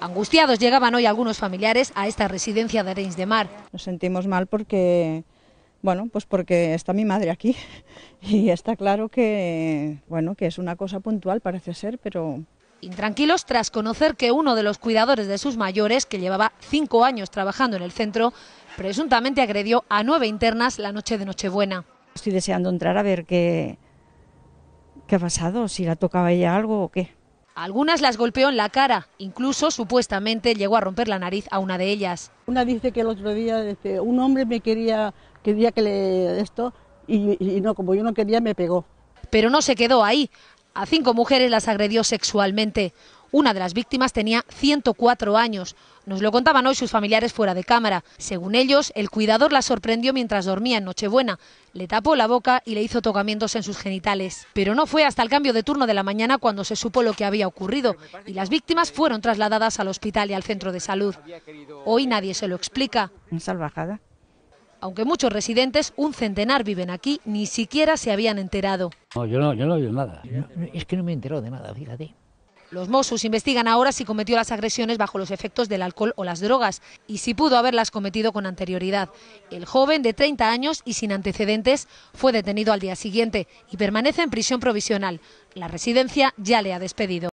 Angustiados llegaban hoy algunos familiares a esta residencia de Arenys de Mar. Nos sentimos mal porque, bueno, pues porque está mi madre aquí y está claro que, bueno, que es una cosa puntual parece ser, pero... Intranquilos tras conocer que uno de los cuidadores de sus mayores, que llevaba cinco años trabajando en el centro, presuntamente agredió a nueve internas la noche de Nochebuena. Estoy deseando entrar a ver qué, qué ha pasado, si la tocaba ella algo o qué algunas las golpeó en la cara, incluso supuestamente llegó a romper la nariz a una de ellas. Una dice que el otro día este, un hombre me quería, quería que le esto y no, como yo no quería me pegó. Pero no se quedó ahí. A cinco mujeres las agredió sexualmente. Una de las víctimas tenía 104 años. Nos lo contaban hoy sus familiares fuera de cámara. Según ellos, el cuidador la sorprendió mientras dormía en Nochebuena, le tapó la boca y le hizo tocamientos en sus genitales. Pero no fue hasta el cambio de turno de la mañana cuando se supo lo que había ocurrido y las víctimas fueron trasladadas al hospital y al centro de salud. Hoy nadie se lo explica. salvajada. Aunque muchos residentes, un centenar viven aquí, ni siquiera se habían enterado. yo no, yo no nada. es que no me enteró de nada, fíjate. Los Mossos investigan ahora si cometió las agresiones bajo los efectos del alcohol o las drogas y si pudo haberlas cometido con anterioridad. El joven de 30 años y sin antecedentes fue detenido al día siguiente y permanece en prisión provisional. La residencia ya le ha despedido.